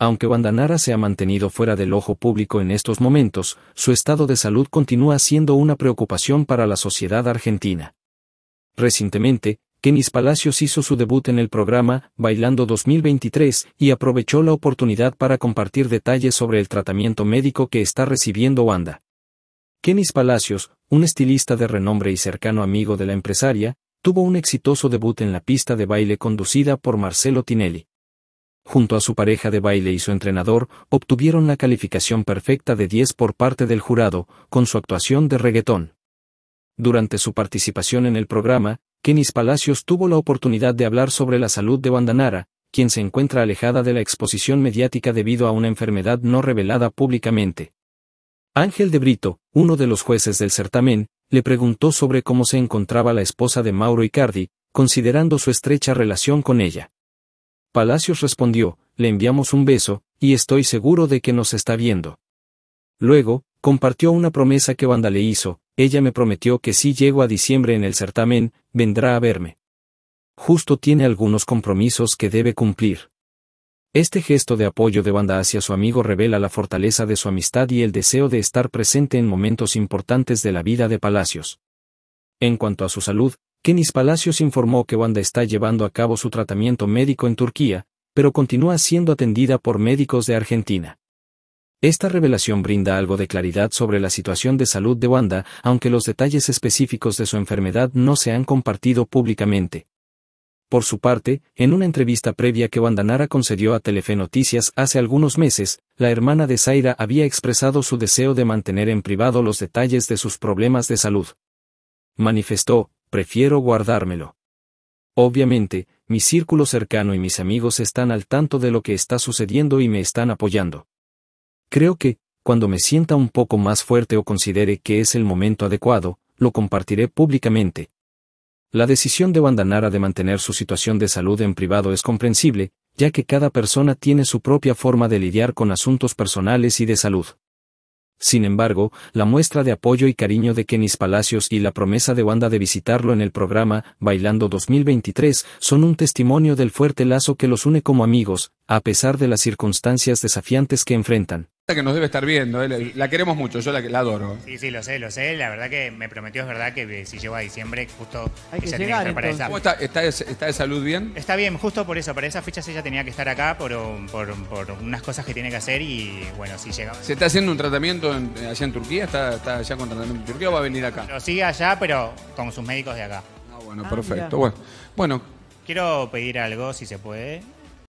Aunque Bandanara se ha mantenido fuera del ojo público en estos momentos, su estado de salud continúa siendo una preocupación para la sociedad argentina. Recientemente, Kenis Palacios hizo su debut en el programa Bailando 2023 y aprovechó la oportunidad para compartir detalles sobre el tratamiento médico que está recibiendo Wanda. Kenis Palacios, un estilista de renombre y cercano amigo de la empresaria, tuvo un exitoso debut en la pista de baile conducida por Marcelo Tinelli junto a su pareja de baile y su entrenador, obtuvieron la calificación perfecta de 10 por parte del jurado, con su actuación de reggaetón. Durante su participación en el programa, Kenis Palacios tuvo la oportunidad de hablar sobre la salud de Bandanara, quien se encuentra alejada de la exposición mediática debido a una enfermedad no revelada públicamente. Ángel de Brito, uno de los jueces del certamen, le preguntó sobre cómo se encontraba la esposa de Mauro Icardi, considerando su estrecha relación con ella. Palacios respondió, le enviamos un beso, y estoy seguro de que nos está viendo. Luego, compartió una promesa que Banda le hizo, ella me prometió que si llego a diciembre en el certamen, vendrá a verme. Justo tiene algunos compromisos que debe cumplir. Este gesto de apoyo de Banda hacia su amigo revela la fortaleza de su amistad y el deseo de estar presente en momentos importantes de la vida de Palacios. En cuanto a su salud, Kenis Palacios informó que Wanda está llevando a cabo su tratamiento médico en Turquía, pero continúa siendo atendida por médicos de Argentina. Esta revelación brinda algo de claridad sobre la situación de salud de Wanda, aunque los detalles específicos de su enfermedad no se han compartido públicamente. Por su parte, en una entrevista previa que Nara concedió a Telefe Noticias hace algunos meses, la hermana de Zaira había expresado su deseo de mantener en privado los detalles de sus problemas de salud. Manifestó, prefiero guardármelo. Obviamente, mi círculo cercano y mis amigos están al tanto de lo que está sucediendo y me están apoyando. Creo que, cuando me sienta un poco más fuerte o considere que es el momento adecuado, lo compartiré públicamente. La decisión de Bandanara de mantener su situación de salud en privado es comprensible, ya que cada persona tiene su propia forma de lidiar con asuntos personales y de salud. Sin embargo, la muestra de apoyo y cariño de Kenis Palacios y la promesa de Wanda de visitarlo en el programa Bailando 2023 son un testimonio del fuerte lazo que los une como amigos, a pesar de las circunstancias desafiantes que enfrentan que nos debe estar viendo, la queremos mucho, yo la, adoro. Sí, sí, lo sé, lo sé. La verdad que me prometió, es verdad, que eh, si llego a diciembre, justo ella tiene que estar para esa. ¿Cómo está, está, de salud bien? Está bien, justo por eso, para esas fecha ella tenía que estar acá por, por, unas cosas que tiene que hacer y bueno, si sí llega. ¿Se está haciendo un tratamiento eh, allá en Turquía? ¿Está, ¿Está allá con tratamiento en Turquía o va a venir acá? Lo sigue allá, pero con sus médicos de acá. Ah, bueno, ah, perfecto. bueno. Quiero pedir algo, si se puede.